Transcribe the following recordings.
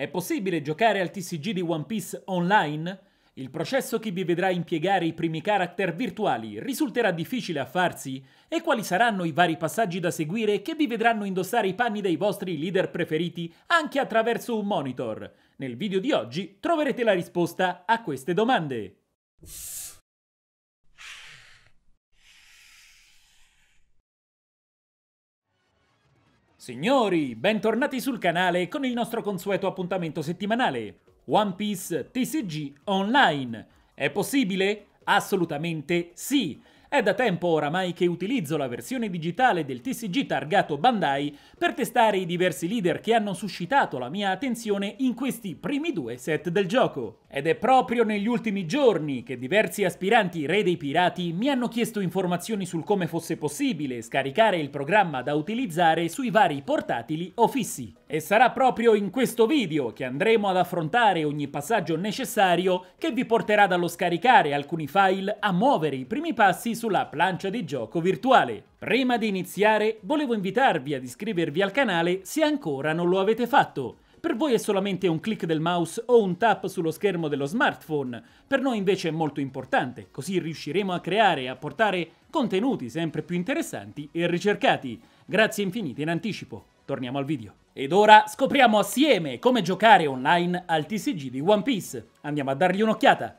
È possibile giocare al TCG di One Piece online? Il processo che vi vedrà impiegare i primi character virtuali risulterà difficile a farsi? E quali saranno i vari passaggi da seguire che vi vedranno indossare i panni dei vostri leader preferiti anche attraverso un monitor? Nel video di oggi troverete la risposta a queste domande. Signori, bentornati sul canale con il nostro consueto appuntamento settimanale, One Piece TCG Online. È possibile? Assolutamente sì! È da tempo oramai che utilizzo la versione digitale del TCG targato Bandai per testare i diversi leader che hanno suscitato la mia attenzione in questi primi due set del gioco. Ed è proprio negli ultimi giorni che diversi aspiranti re dei pirati mi hanno chiesto informazioni sul come fosse possibile scaricare il programma da utilizzare sui vari portatili o fissi. E sarà proprio in questo video che andremo ad affrontare ogni passaggio necessario che vi porterà dallo scaricare alcuni file a muovere i primi passi sulla plancia di gioco virtuale. Prima di iniziare volevo invitarvi ad iscrivervi al canale se ancora non lo avete fatto. Per voi è solamente un click del mouse o un tap sullo schermo dello smartphone, per noi invece è molto importante, così riusciremo a creare e a portare contenuti sempre più interessanti e ricercati. Grazie infinite in anticipo, torniamo al video. Ed ora scopriamo assieme come giocare online al TCG di One Piece. Andiamo a dargli un'occhiata.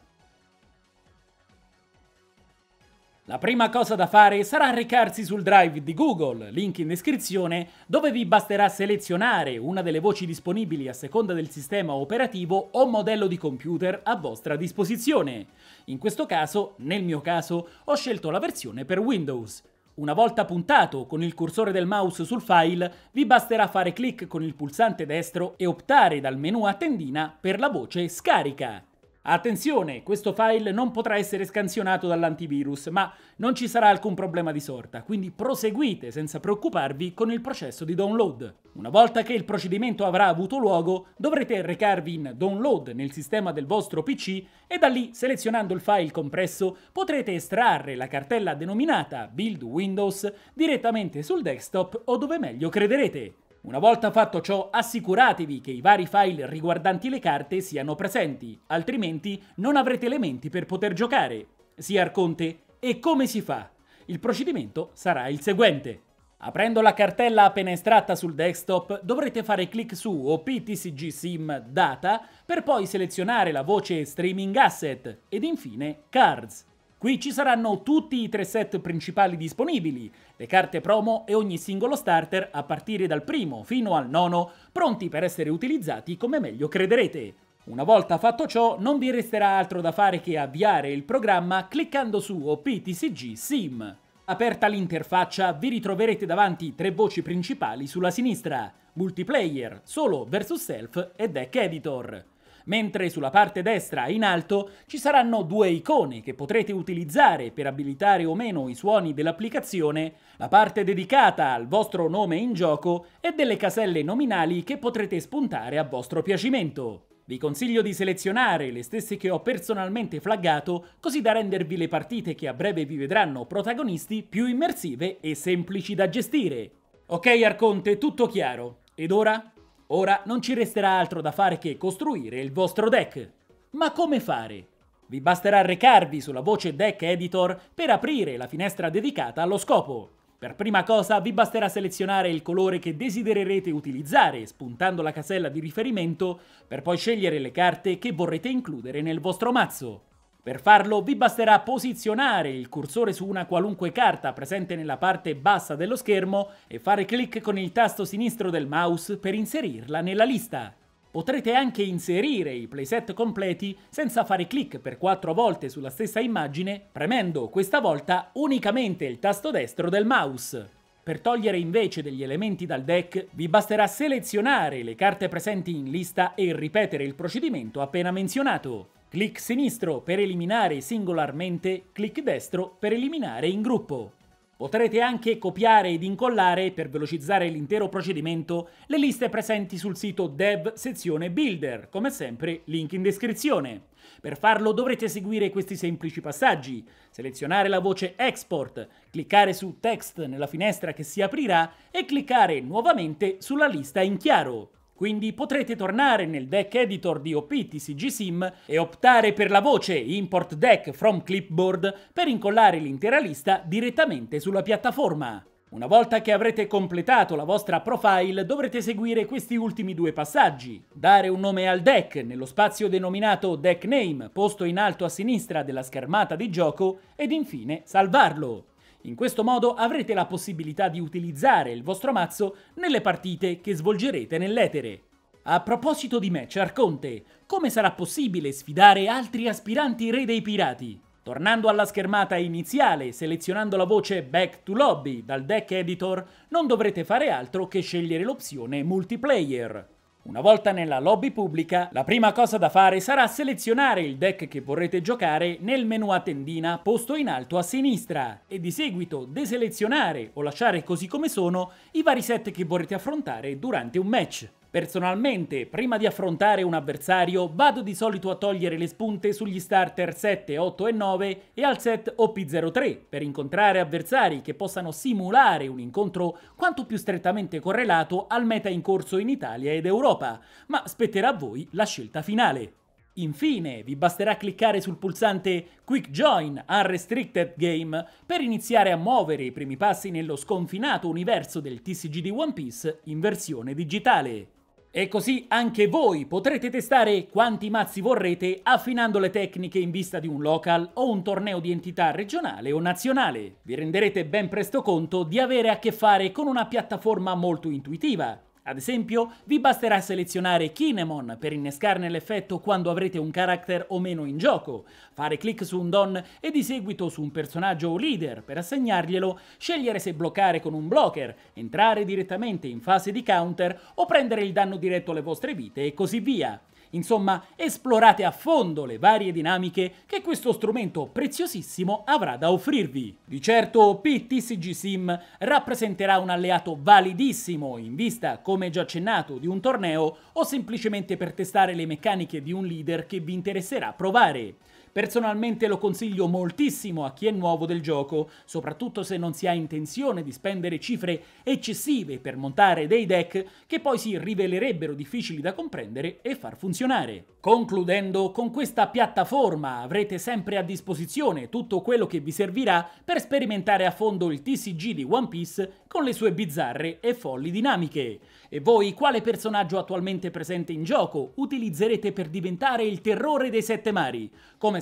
La prima cosa da fare sarà recarsi sul drive di Google, link in descrizione, dove vi basterà selezionare una delle voci disponibili a seconda del sistema operativo o modello di computer a vostra disposizione. In questo caso, nel mio caso, ho scelto la versione per Windows. Una volta puntato con il cursore del mouse sul file, vi basterà fare clic con il pulsante destro e optare dal menu a tendina per la voce Scarica. Attenzione, questo file non potrà essere scansionato dall'antivirus, ma non ci sarà alcun problema di sorta, quindi proseguite senza preoccuparvi con il processo di download. Una volta che il procedimento avrà avuto luogo, dovrete recarvi in download nel sistema del vostro PC e da lì, selezionando il file compresso, potrete estrarre la cartella denominata Build Windows direttamente sul desktop o dove meglio crederete. Una volta fatto ciò assicuratevi che i vari file riguardanti le carte siano presenti, altrimenti non avrete elementi per poter giocare. Si Arconte, e come si fa? Il procedimento sarà il seguente. Aprendo la cartella appena estratta sul desktop dovrete fare clic su OPTCG SIM Data per poi selezionare la voce Streaming Asset ed infine Cards. Qui ci saranno tutti i tre set principali disponibili, le carte promo e ogni singolo starter a partire dal primo fino al nono, pronti per essere utilizzati come meglio crederete. Una volta fatto ciò, non vi resterà altro da fare che avviare il programma cliccando su OPTCG SIM. Aperta l'interfaccia, vi ritroverete davanti tre voci principali sulla sinistra, multiplayer, solo vs self e deck editor mentre sulla parte destra in alto ci saranno due icone che potrete utilizzare per abilitare o meno i suoni dell'applicazione, la parte dedicata al vostro nome in gioco e delle caselle nominali che potrete spuntare a vostro piacimento. Vi consiglio di selezionare le stesse che ho personalmente flaggato così da rendervi le partite che a breve vi vedranno protagonisti più immersive e semplici da gestire. Ok Arconte, tutto chiaro. Ed ora Ora non ci resterà altro da fare che costruire il vostro deck. Ma come fare? Vi basterà recarvi sulla voce Deck Editor per aprire la finestra dedicata allo scopo. Per prima cosa vi basterà selezionare il colore che desidererete utilizzare spuntando la casella di riferimento per poi scegliere le carte che vorrete includere nel vostro mazzo. Per farlo vi basterà posizionare il cursore su una qualunque carta presente nella parte bassa dello schermo e fare clic con il tasto sinistro del mouse per inserirla nella lista. Potrete anche inserire i playset completi senza fare clic per quattro volte sulla stessa immagine, premendo questa volta unicamente il tasto destro del mouse. Per togliere invece degli elementi dal deck, vi basterà selezionare le carte presenti in lista e ripetere il procedimento appena menzionato. Clic sinistro per eliminare singolarmente, clic destro per eliminare in gruppo. Potrete anche copiare ed incollare, per velocizzare l'intero procedimento, le liste presenti sul sito dev sezione builder, come sempre link in descrizione. Per farlo dovrete seguire questi semplici passaggi, selezionare la voce export, cliccare su text nella finestra che si aprirà e cliccare nuovamente sulla lista in chiaro. Quindi potrete tornare nel deck editor di OP Sim e optare per la voce Import Deck from Clipboard per incollare l'intera lista direttamente sulla piattaforma. Una volta che avrete completato la vostra profile dovrete seguire questi ultimi due passaggi. Dare un nome al deck nello spazio denominato Deck Name, posto in alto a sinistra della schermata di gioco, ed infine salvarlo. In questo modo avrete la possibilità di utilizzare il vostro mazzo nelle partite che svolgerete nell'etere. A proposito di match Arconte, come sarà possibile sfidare altri aspiranti re dei pirati? Tornando alla schermata iniziale, selezionando la voce Back to Lobby dal deck editor, non dovrete fare altro che scegliere l'opzione Multiplayer. Una volta nella lobby pubblica, la prima cosa da fare sarà selezionare il deck che vorrete giocare nel menu a tendina posto in alto a sinistra e di seguito deselezionare o lasciare così come sono i vari set che vorrete affrontare durante un match. Personalmente, prima di affrontare un avversario, vado di solito a togliere le spunte sugli starter 7, 8 e 9 e al set OP03 per incontrare avversari che possano simulare un incontro quanto più strettamente correlato al meta in corso in Italia ed Europa, ma spetterà a voi la scelta finale. Infine, vi basterà cliccare sul pulsante Quick Join Unrestricted Game per iniziare a muovere i primi passi nello sconfinato universo del TCG di One Piece in versione digitale. E così anche voi potrete testare quanti mazzi vorrete affinando le tecniche in vista di un local o un torneo di entità regionale o nazionale. Vi renderete ben presto conto di avere a che fare con una piattaforma molto intuitiva, ad esempio, vi basterà selezionare Kinemon per innescarne l'effetto quando avrete un character o meno in gioco, fare clic su un don e di seguito su un personaggio o leader per assegnarglielo, scegliere se bloccare con un blocker, entrare direttamente in fase di counter o prendere il danno diretto alle vostre vite e così via. Insomma, esplorate a fondo le varie dinamiche che questo strumento preziosissimo avrà da offrirvi. Di certo PTCG Sim rappresenterà un alleato validissimo in vista, come già accennato, di un torneo o semplicemente per testare le meccaniche di un leader che vi interesserà provare. Personalmente lo consiglio moltissimo a chi è nuovo del gioco, soprattutto se non si ha intenzione di spendere cifre eccessive per montare dei deck che poi si rivelerebbero difficili da comprendere e far funzionare. Concludendo, con questa piattaforma avrete sempre a disposizione tutto quello che vi servirà per sperimentare a fondo il TCG di One Piece con le sue bizzarre e folli dinamiche. E voi quale personaggio attualmente presente in gioco utilizzerete per diventare il terrore dei sette mari? Come